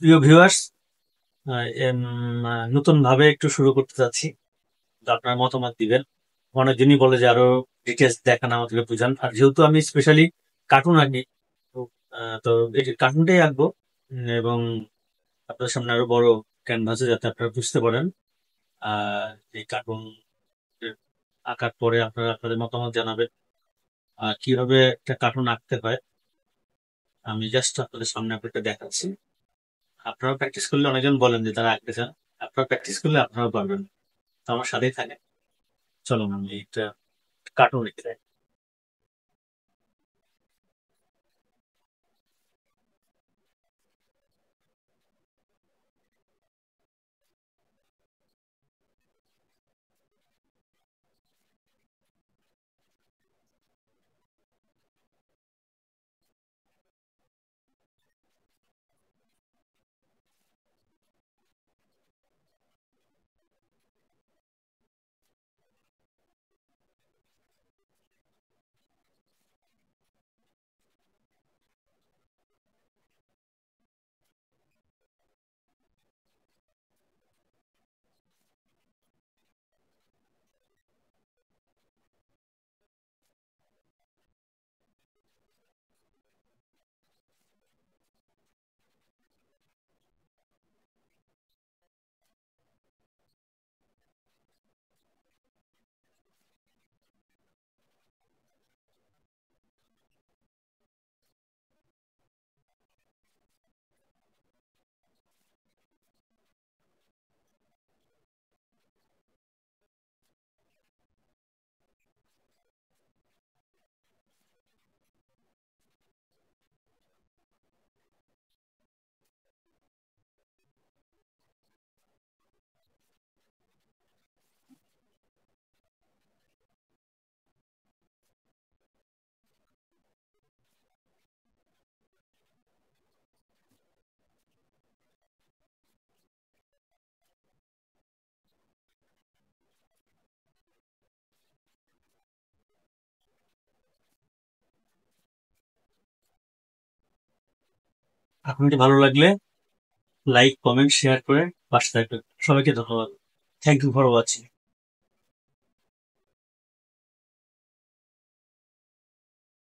প্রিয় ভিউয়ার্স নতুন ভাবে একটু শুরু করতে চাচ্ছি আপনার মতামত দিবেন অনেকজনই বলে যে আরো ডিটেলস দেখান আমাদেরকে বুঝান আর যেহেতু আমি স্পেশালি কার্টুন আঁকি তো এই কার্টুনটাই আঁকবো এবং আপনার সামনে আরো বড় ক্যানভাসে যাতে আপনারা বুঝতে পারেন আর এই কার্টুন আঁকার পরে আপনারা আপনাদের মতামত জানাবেন আর কিভাবে একটা কার্টুন আঁকতে হয় আমি জাস্ট আপনাদের সামনে আপনাকে দেখাচ্ছি আপনারা প্র্যাকটিস করলে অনেকজন বলেন যে তারা আঁকতে চান আপনারা প্র্যাকটিস করলে আপনারা পারবেন তো আমার সাথেই থাকে চলুন আমি একটা কার্টুন রেখে দেয় আপনাকে ভালো লাগলে লাইক কমেন্ট শেয়ার করে পাশে থাকবেন সবাইকে ধন্যবাদ থ্যাংক ইউ ফর ওয়াচিং